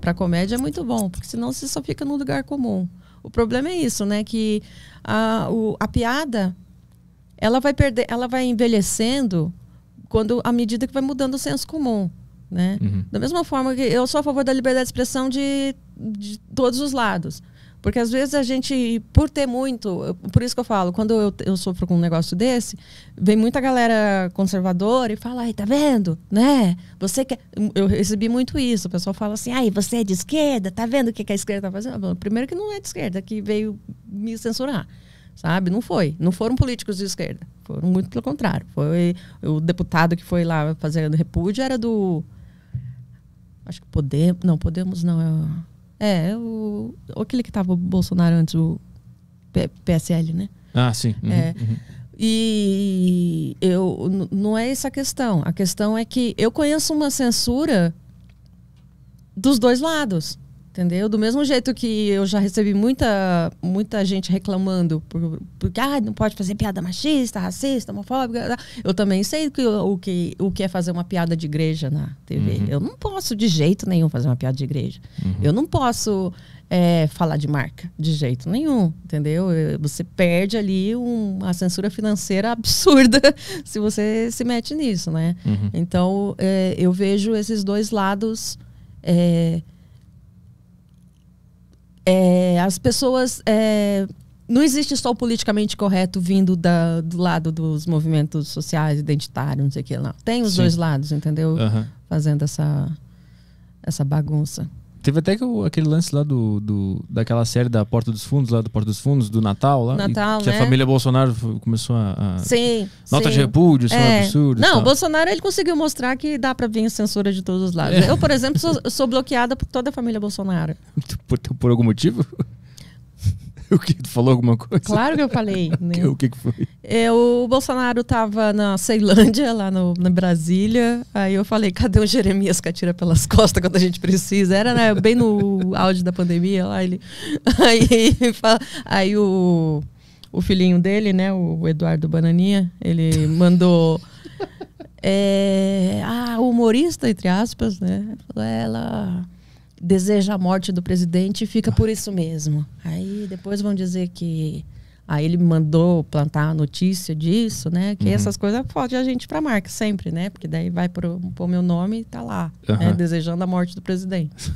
para comédia é muito bom, porque senão você só fica no lugar comum. O problema é isso, né? Que a, o, a piada ela vai perder, ela vai envelhecendo quando à medida que vai mudando o senso comum, né? Uhum. Da mesma forma que eu sou a favor da liberdade de expressão de, de todos os lados. Porque às vezes a gente, por ter muito, por isso que eu falo, quando eu, eu sofro com um negócio desse, vem muita galera conservadora e fala, ai, tá vendo? Né? Você quer. Eu recebi muito isso. O pessoal fala assim, ai, você é de esquerda, tá vendo o que, que a esquerda tá fazendo? Falo, Primeiro que não é de esquerda, que veio me censurar. Sabe? Não foi. Não foram políticos de esquerda. Foram muito pelo contrário. Foi o deputado que foi lá fazer repúdio era do. Acho que Podemos. Não, Podemos não. É é, o, aquele que tava o Bolsonaro antes, o P PSL, né? Ah, sim. Uhum, é, uhum. E eu não é essa a questão. A questão é que eu conheço uma censura dos dois lados. Entendeu? Do mesmo jeito que eu já recebi muita, muita gente reclamando por, porque ah, não pode fazer piada machista, racista, homofóbica. Tá? Eu também sei que, o, que, o que é fazer uma piada de igreja na TV. Uhum. Eu não posso de jeito nenhum fazer uma piada de igreja. Uhum. Eu não posso é, falar de marca de jeito nenhum, entendeu? Você perde ali uma censura financeira absurda se você se mete nisso, né? Uhum. Então é, eu vejo esses dois lados. É, as pessoas. É, não existe só o politicamente correto vindo da, do lado dos movimentos sociais, identitários, não sei o que lá. Tem os Sim. dois lados, entendeu? Uhum. Fazendo essa, essa bagunça. Teve até aquele lance lá do, do, daquela série da Porta dos Fundos, lá do Porta dos Fundos, do Natal lá. Natal, que né? a família Bolsonaro começou a. a sim. Nota sim. de repúdio, isso é, é absurdo. Não, o Bolsonaro ele conseguiu mostrar que dá pra vir censura de todos os lados. É. Eu, por exemplo, sou, sou bloqueada por toda a família Bolsonaro. Por, por algum motivo? o que? Tu falou alguma coisa? Claro que eu falei. Né? que, o que, foi? É, o Bolsonaro estava na Ceilândia, lá no, na Brasília. Aí eu falei, cadê o Jeremias que atira pelas costas quando a gente precisa? Era né, bem no auge da pandemia lá. Ele... Aí, aí o, o filhinho dele, né, o Eduardo Bananinha, ele mandou... É, ah, humorista, entre aspas, né? Ela deseja a morte do presidente e fica por isso mesmo. Aí depois vão dizer que Aí ele me mandou plantar a notícia disso, né? Que uhum. essas coisas fode a gente pra marca sempre, né? Porque daí vai pro, pro meu nome e tá lá, uhum. né? Desejando a morte do presidente.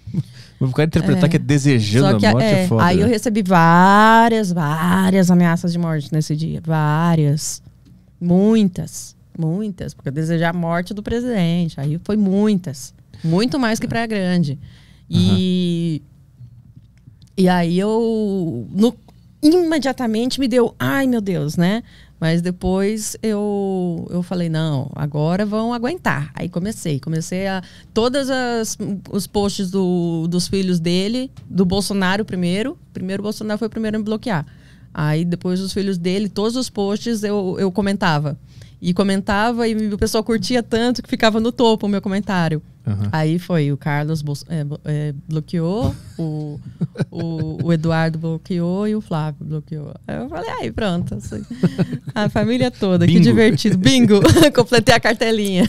Vou ficar interpretar é. que é desejando que, a morte é, é foda. Aí né? eu recebi várias, várias ameaças de morte nesse dia. Várias. Muitas. Muitas. Porque eu desejei a morte do presidente. Aí foi muitas. Muito mais que Praia Grande. E. Uhum. E aí eu. No, imediatamente me deu, ai meu Deus, né? Mas depois eu, eu falei, não, agora vão aguentar. Aí comecei, comecei a. Todas as os posts do, dos filhos dele, do Bolsonaro primeiro. Primeiro o Bolsonaro foi o primeiro a me bloquear. Aí depois os filhos dele, todos os posts eu, eu comentava. E comentava e o pessoal curtia tanto que ficava no topo o meu comentário. Uhum. Aí foi, o Carlos é, é, bloqueou, o, o, o, Eduardo bloqueou e o Flávio bloqueou. Aí eu falei, aí pronto. Assim, a família toda, Bingo. que divertido. Bingo! Completei a cartelinha.